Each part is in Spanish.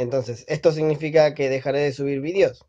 Entonces, esto significa que dejaré de subir vídeos.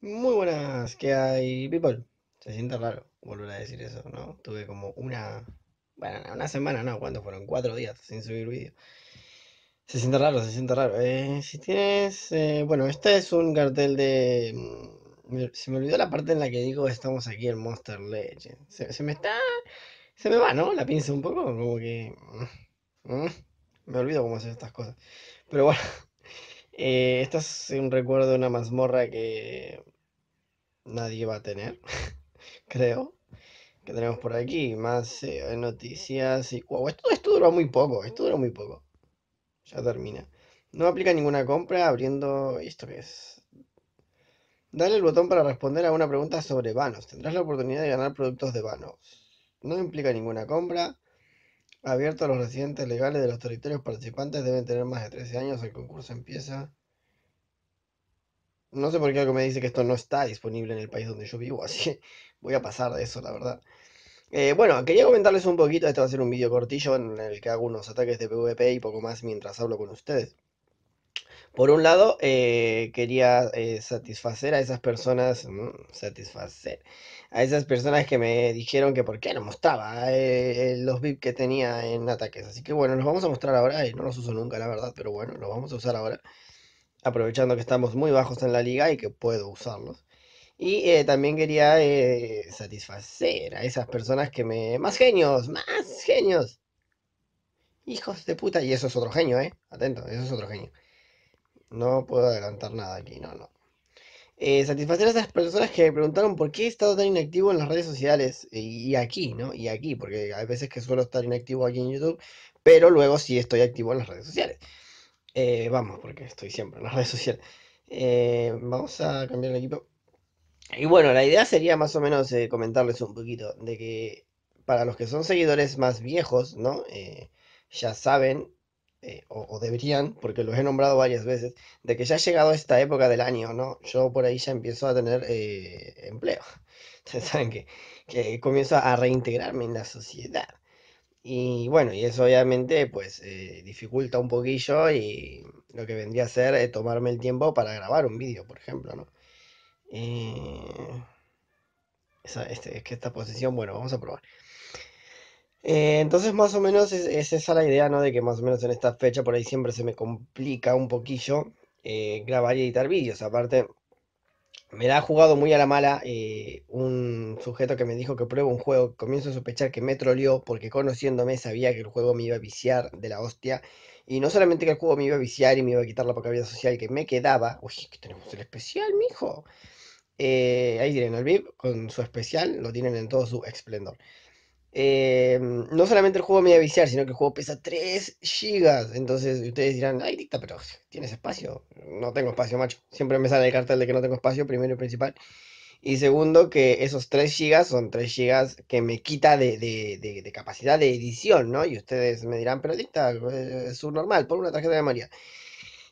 Muy buenas, ¿qué hay, people? Se siente raro volver a decir eso, ¿no? Tuve como una. Bueno, una semana, ¿no? ¿Cuántos fueron? Cuatro días sin subir vídeo. Se siente raro, se siente raro. Eh, si tienes. Eh, bueno, este es un cartel de mm, se me olvidó la parte en la que digo estamos aquí en Monster Legend. Se, me está. Se me va, ¿no? La pinza un poco, como que. Mm, mm, me olvido cómo hacer estas cosas. Pero bueno. Eh, esta es un recuerdo de una mazmorra que. Nadie va a tener. creo. Que tenemos por aquí. Más eh, noticias y. Wow, esto, esto dura muy poco. Esto dura muy poco. Ya termina. No aplica ninguna compra abriendo. ¿Esto qué es? Dale el botón para responder a una pregunta sobre Vanos. Tendrás la oportunidad de ganar productos de Vanos. No implica ninguna compra. Abierto a los residentes legales de los territorios participantes. Deben tener más de 13 años. El concurso empieza. No sé por qué algo me dice que esto no está disponible en el país donde yo vivo. Así que voy a pasar de eso, la verdad. Eh, bueno, quería comentarles un poquito, este va a ser un vídeo cortillo en el que hago unos ataques de PvP y poco más mientras hablo con ustedes. Por un lado, eh, quería eh, satisfacer a esas personas, mm, satisfacer a esas personas que me dijeron que por qué no mostraba eh, los VIP que tenía en ataques. Así que bueno, los vamos a mostrar ahora, no los uso nunca, la verdad, pero bueno, los vamos a usar ahora, aprovechando que estamos muy bajos en la liga y que puedo usarlos. Y también quería satisfacer a esas personas que me... ¡Más genios! ¡Más genios! Hijos de puta, y eso es otro genio, ¿eh? Atento, eso es otro genio. No puedo adelantar nada aquí, no, no. Eh, satisfacer a esas personas que me preguntaron por qué he estado tan inactivo en las redes sociales eh, y aquí, ¿no? Y aquí, porque hay veces que suelo estar inactivo aquí en YouTube, pero luego sí estoy activo en las redes sociales. Eh, vamos, porque estoy siempre en las redes sociales. vamos a cambiar el equipo. Y bueno, la idea sería más o menos comentarles un poquito de que para los que son seguidores más viejos, ¿no? ya saben eh, o, deberían, porque los he nombrado varias veces, de que ya ha llegado esta época del año, ¿no? Yo por ahí ya empiezo a tener eh, empleo. ¿saben que, que comienzo a reintegrarme en la sociedad. Y bueno, y eso obviamente pues eh, dificulta un poquillo y lo que vendría a ser es tomarme el tiempo para grabar un vídeo, por ejemplo, ¿no? Este, es que esta posición, bueno, vamos a probar. Eh, entonces, más o menos es, esa la idea, ¿no? De que más o menos en esta fecha por ahí siempre se me complica un poquillo eh, grabar y editar vídeos. Aparte, me la ha jugado muy a la mala eh, un sujeto que me dijo que pruebe un juego. Comienzo a sospechar que me troleó porque conociéndome sabía que el juego me iba a viciar de la hostia. Y no solamente que el juego me iba a viciar y me iba a quitar la poca vida social que me quedaba. Uy, que tenemos el especial, mijo. hijo ahí tienen el VIP con su especial, lo tienen en todo su esplendor. Eh, no solamente el juego me a viciar, sino que el juego pesa 3 gigas. Entonces ustedes dirán, ay, dicta, pero ¿tienes espacio? No tengo espacio, macho. Siempre me sale el cartel de que no tengo espacio, primero y principal. Y segundo, que esos 3 gigas son 3 gigas que me quita de, capacidad de edición, ¿no? Y ustedes me dirán, pero dicta, es normal, por una tarjeta de memoria.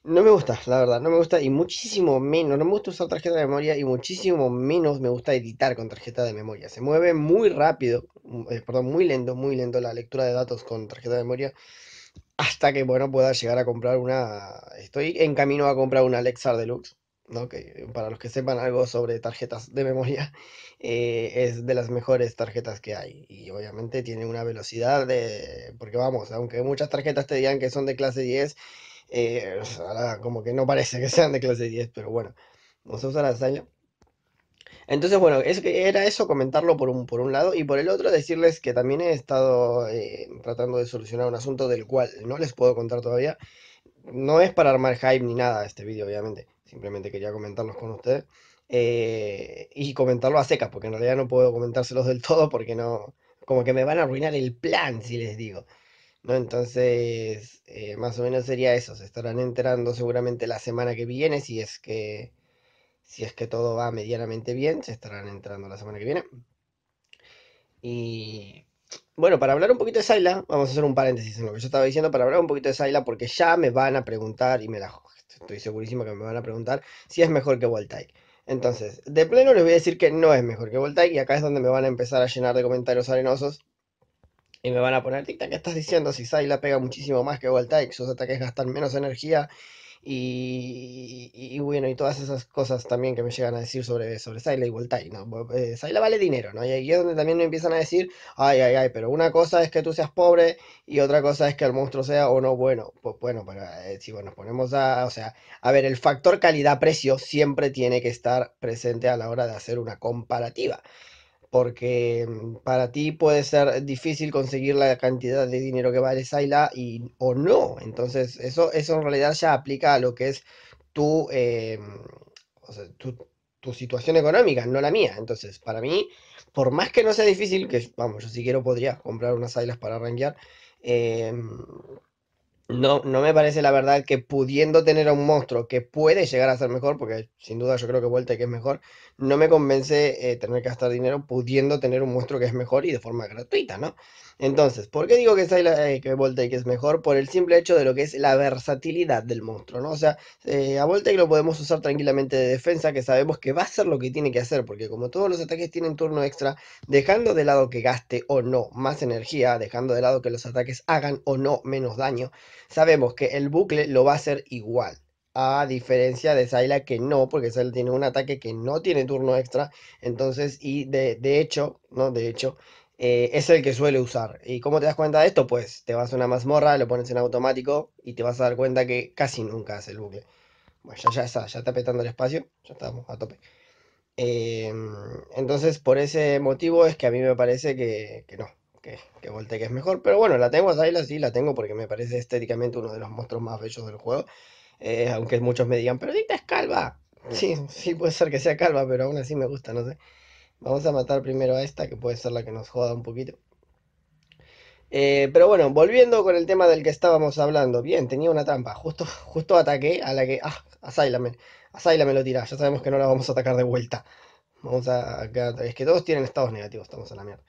No me gusta, la verdad, no me gusta y muchísimo menos, no me gusta usar tarjeta de memoria y muchísimo menos me gusta editar con tarjeta de memoria. Se mueve muy rápido, mm, eh, perdón, muy lento, muy lento la lectura de datos con tarjeta de memoria hasta que, bueno, pueda llegar a comprar una, estoy en camino a comprar una Lexar Deluxe, ¿no? Que eh, para los que sepan algo sobre tarjetas de memoria, eh, es de las mejores tarjetas que hay y obviamente tiene una velocidad de, porque vamos, aunque muchas tarjetas te digan que son de clase 10, eh, ahora como que no parece que sean de clase 10, pero bueno, a usar la hazaña. Entonces, bueno, es, era eso comentarlo por un, por un lado y por el otro decirles que también he estado eh, tratando de solucionar un asunto del cual no les puedo contar todavía. No es para armar hype ni nada este vídeo, obviamente. Simplemente quería comentarlos con ustedes. Eh, y comentarlo a secas, porque en realidad no puedo comentárselos del todo porque no... Como que me van a arruinar el plan si les digo. ¿no? Entonces, eh, más o menos sería eso, se estarán enterando seguramente la semana que viene, si es que, si es que todo va medianamente bien, se estarán entrando la semana que viene. Y bueno, para hablar un poquito de Saila, vamos a hacer un paréntesis en lo que yo estaba diciendo, para hablar un poquito de Saila, porque ya me van a preguntar, y me la estoy segurísimo que me van a preguntar, si es mejor que Voltaic. Entonces, de pleno les voy a decir que no es mejor que Voltaic, y acá es donde me van a empezar a llenar de comentarios arenosos, y me van a poner, Tic, ¿qué estás diciendo? Si Saila pega muchísimo más que Voltaic, sus ataques gastan menos energía. Y, bueno, y todas esas cosas también que me llegan a decir sobre, sobre Saila y Voltaic, ¿no? Eh, vale dinero, ¿no? Y ahí es donde también me empiezan a decir, ay, ay, ay, pero una cosa es que tú seas pobre y otra cosa es que el monstruo sea o no bueno. Pues bueno, pero eh, si bueno, nos ponemos a, o sea, a ver, el factor calidad-precio siempre tiene que estar presente a la hora de hacer una comparativa porque mm, para ti puede ser difícil conseguir la cantidad de dinero que vale Saila y, o no. Entonces, eso, eso en realidad ya aplica a lo que es tu, eh, tu, situación económica, no la mía. Entonces, para mí, por más que no sea difícil, que vamos, yo si quiero podría comprar unas Zailas para ranquear. eh, no, no me parece la verdad que pudiendo tener a un monstruo que puede llegar a ser mejor, porque sin duda yo creo que que es mejor, no me convence eh, tener que gastar dinero pudiendo tener un monstruo que es mejor y de forma gratuita, ¿no? Entonces, ¿por qué digo que, eh, Voltaic que es mejor? Por el simple hecho de lo que es la versatilidad del monstruo, ¿no? O sea, eh, a Voltaic lo podemos usar tranquilamente de defensa, que sabemos que va a ser lo que tiene que hacer, porque como todos los ataques tienen turno extra, dejando de lado que gaste o no más energía, dejando de lado que los ataques hagan o no menos daño, sabemos que el bucle lo va a hacer igual. A diferencia de Saila que no, porque Saila tiene un ataque que no tiene turno extra. Entonces, y de, hecho, ¿no? De hecho, eh, es el que suele usar. ¿Y cómo te das cuenta de esto? Pues te vas a una mazmorra, lo pones en automático y te vas a dar cuenta que casi nunca hace el bucle. Bueno, ya, ya está, ya está petando el espacio, ya estamos a tope. Em, entonces, por ese motivo es que a mí me parece que no, que, que es mejor. Pero bueno, la tengo a Zyla, sí la tengo porque me parece estéticamente uno de los monstruos más bellos del juego. Eh, aunque muchos me digan, pero Dicta es calva. Mm. Sí, sí puede ser que sea calva, pero aún así me gusta, no sé. Vamos a matar primero a esta, que puede ser la que nos joda un poquito. Eh, pero bueno, volviendo con el tema del que estábamos hablando. Bien, tenía una trampa. Justo, justo ataqué a la que... Ah, Zyla me lo tira. Ya sabemos que no la vamos a atacar de vuelta. Vamos a... Es que todos tienen estados negativos. Estamos en la mierda.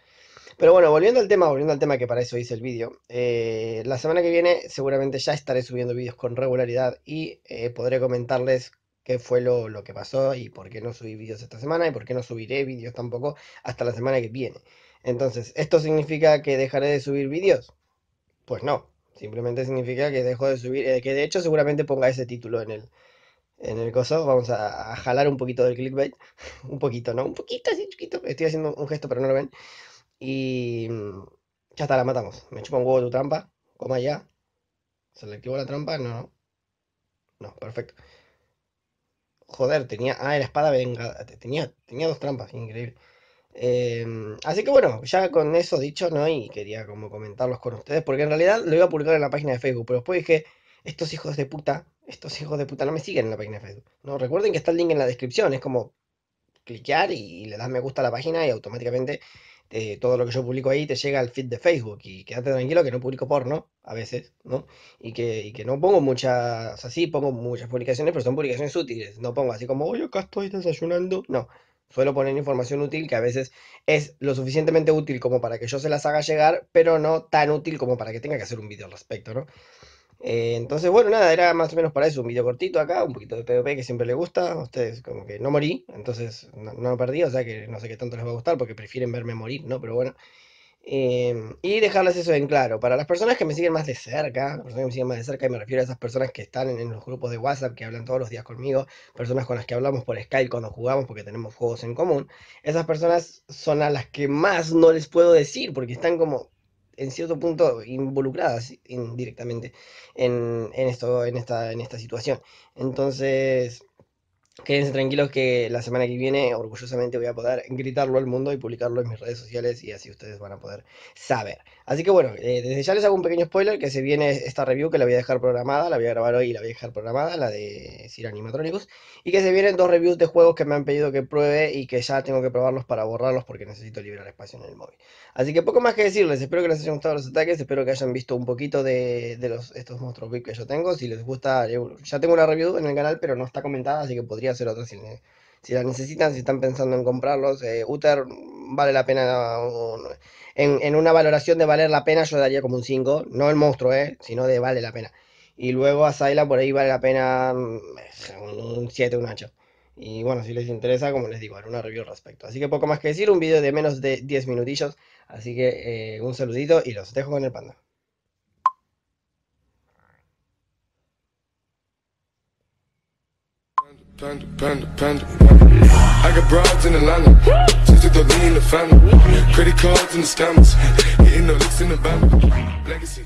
Pero bueno, volviendo al tema, volviendo al tema que para eso hice el vídeo, eh, la semana que viene seguramente ya estaré subiendo vídeos con regularidad y eh, podré comentarles qué fue lo, que pasó y por qué no subí vídeos esta semana y por qué no subiré vídeos tampoco hasta la semana que viene. Entonces, ¿esto significa que dejaré de subir vídeos? Pues no, simplemente significa que dejo de subir, eh, que de hecho seguramente ponga ese título en el, en el coso, vamos a, a jalar un poquito del clickbait, un poquito, ¿no? Un poquito así chiquito, estoy haciendo un gesto pero no lo ven. Y mm, ya está, la matamos. Me chupa un huevo tu trampa. Coma ya. ¿Se le activó la trampa? No, no. No, perfecto. Joder, tenía. Ah, la espada venga. Tenía, tenía dos trampas, increíble. Em, así que bueno, ya con eso dicho, ¿no? Y quería como comentarlos con ustedes, porque en realidad lo iba a publicar en la página de Facebook, pero después que estos hijos de puta, estos hijos de puta no me siguen en la página de Facebook. No, recuerden que está el link en la descripción, es como cliquear y le das me gusta a la página y automáticamente eh, todo lo que yo publico ahí te llega al feed de Facebook y quédate tranquilo que no publico porno a veces, ¿no? Y que, que no pongo muchas, o sea, pongo muchas publicaciones, pero son publicaciones útiles, no pongo así como, oye, acá estoy desayunando, no, suelo poner información útil que a veces es lo suficientemente útil como para que yo se las haga llegar, pero no tan útil como para que tenga que hacer un vídeo al respecto, ¿no? Eh, entonces, bueno, nada, era más o menos para eso, un video cortito acá, un poquito de PvP que siempre le gusta, a ustedes como que no morí, entonces no, lo perdí, o sea que no sé qué tanto les va a gustar porque prefieren verme morir, ¿no? Pero bueno. Eh, y dejarles eso en claro, para las personas que me siguen más de cerca, las personas que me siguen más de cerca, y me refiero a esas personas que están en, los grupos de WhatsApp, que hablan todos los días conmigo, personas con las que hablamos por Skype cuando jugamos porque tenemos juegos en común, esas personas son a las que más no les puedo decir, porque están como, en cierto punto involucradas indirectamente en, esto, en, esta, en esta situación. Entonces, quédense tranquilos que la semana que viene orgullosamente voy a poder gritarlo al mundo y publicarlo en mis redes sociales y así ustedes van a poder saber. Así que bueno, eh, desde ya les hago un pequeño spoiler que se viene esta review que la voy a dejar programada, la voy a grabar hoy y la voy a dejar programada, la de Sir Animatronicus, y que se vienen dos reviews de juegos que me han pedido que pruebe y que ya tengo que probarlos para borrarlos porque necesito liberar espacio en el móvil. Así que poco más que decirles, espero que les hayan gustado los ataques, espero que hayan visto un poquito de, los, estos monstruos que yo tengo, si les gusta, ya tengo una review en el canal pero no está comentada, así que podría hacer otra si si la necesitan, si están pensando en comprarlos. Eh, Uther vale la pena. en, una valoración de valer la pena, yo daría como un 5. No el monstruo, eh, sino de vale la pena. Y luego a Zyla por ahí vale la pena mm, un 7, un 8. Y bueno, si les interesa, como les digo, haré una review al respecto. Así que poco más que decir, un video de menos de 10 minutillos. Así que eh, un saludito y los dejo con el panda. Panda, panda, panda. I got broads in the Atlanta. Just the lean in the family. Credit cards in the scammers. Hitting the licks in the van. Legacy.